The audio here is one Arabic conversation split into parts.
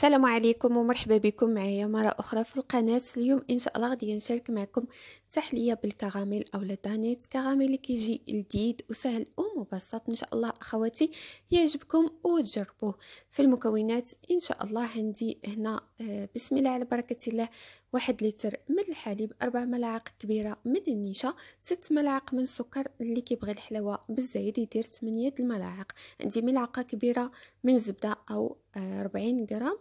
السلام عليكم ومرحبا بكم معايا مرة أخرى في القناة اليوم إن شاء الله غادي نشارك معكم تحلية بالكراميل أو دانيت كراميل كيجي لذيذ وسهل ومبسط إن شاء الله أخواتي يعجبكم وتجربوه في المكونات إن شاء الله عندي هنا آه، بسم الله على بركة الله واحد لتر من الحليب أربع ملاعق كبيرة من النشا ست ملاعق من السكر اللي كيبغي الحلاوة بالزايد يدير 8 الملاعق عندي ملعقة كبيرة من الزبده أو 40 آه، غرام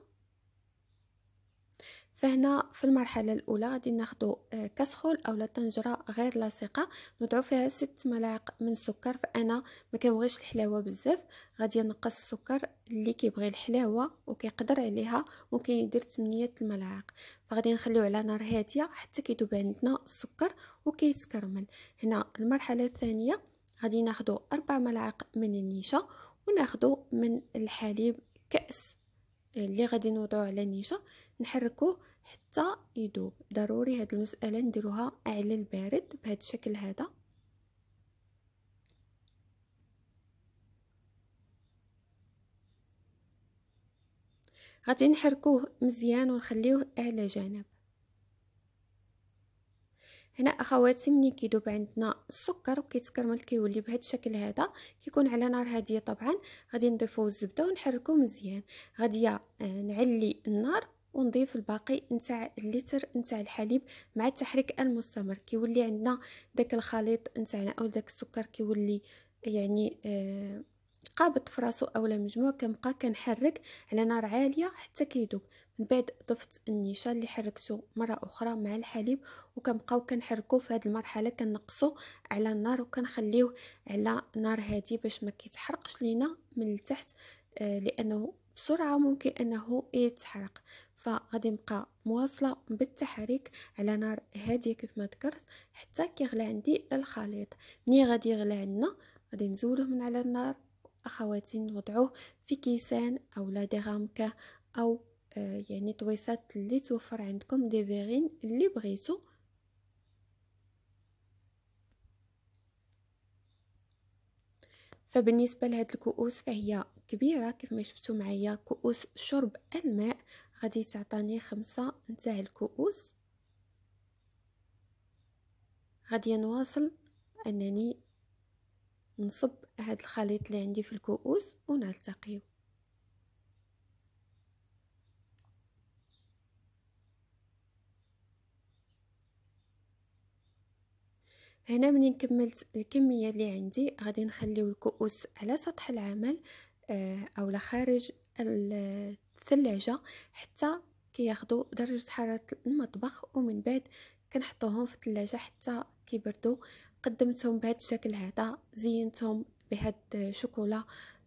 فهنا في المرحله الاولى غادي ناخذ آه، كسخول اولا طنجره غير لاصقه نضعو فيها 6 ملاعق من السكر فانا ما كنبغيش الحلاوه بزاف غادي نقص السكر اللي كيبغي الحلاوه وكيقدر عليها ممكن يدير 8 الملاعق فغادي نخليو على نار هاديه حتى كيذوب عندنا السكر وكيتكرمل هنا المرحله الثانيه غادي ناخذ 4 ملاعق من النيشه وناخذ من الحليب كاس آه، اللي غادي نوضعو على النيشه نحركوه حتى يذوب ضروري هاد المسألة نديروها على البارد بهاد الشكل هذا غادي نحركوه مزيان ونخليوه على جانب هنا اخواتي ملي كيذوب عندنا السكر وكيتكرمل كيولي بهذا الشكل هذا كيكون على نار هاديه طبعا غادي نضيفو الزبده ونحركوه مزيان غادي آه، نعلي النار ونضيف الباقي نتاع اللتر نتاع الحليب مع التحريك المستمر كيولي عندنا داك الخليط نتاعنا او داك السكر كيولي يعني آه قابض في راسو اولا مجموع كنبقى كنحرك على نار عاليه حتى كيذوب من بعد ضفت النيشا اللي حركته مره اخرى مع الحليب وكنبقاو كنحركو في هذه المرحله كنقصو على النار وكنخليوه على نار هادي باش ما كيتحرقش لينا من التحت آه لانه بسرعه ممكن انه يتحرق فغادي نبقى مواصله بالتحريك على نار هاديه كيف ما ذكرت حتى كيغلى عندي الخليط ملي غادي يغلى عندنا غادي نزولوه من على النار اخواتي نوضعوه في كيسان او اولا ديغامكه او آه، يعني طويسات اللي توفر عندكم دي فيغين اللي بغيتو فبالنسبه لهاد الكؤوس فهي كبيره كيف ما شفتوا معايا كؤوس شرب الماء غادي تعطاني خمسة نتاع الكؤوس غادي نواصل انني نصب هاد الخليط اللي عندي في الكؤوس ونلتقيو هنا منين كملت الكميه اللي عندي غادي نخليو الكؤوس على سطح العمل آه، اولا خارج الثلاجة حتى كياخدوا درجة حرارة المطبخ ومن بعد كنحطوهم في الثلاجة حتى كيبردوا قدمتهم بهذا الشكل هذا زينتهم بهاد الشوكولا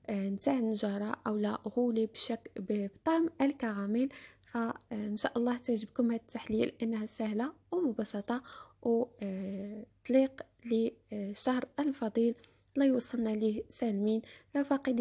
آه، نتاع النجارة أو لا غولي بشكل بطعم الكراميل فان آه، شاء الله تعجبكم هذا التحليل انها سهله ومبسطه وطليق آه، للشهر الفضيل لا يوصلنا ليه سالمين لا فاقد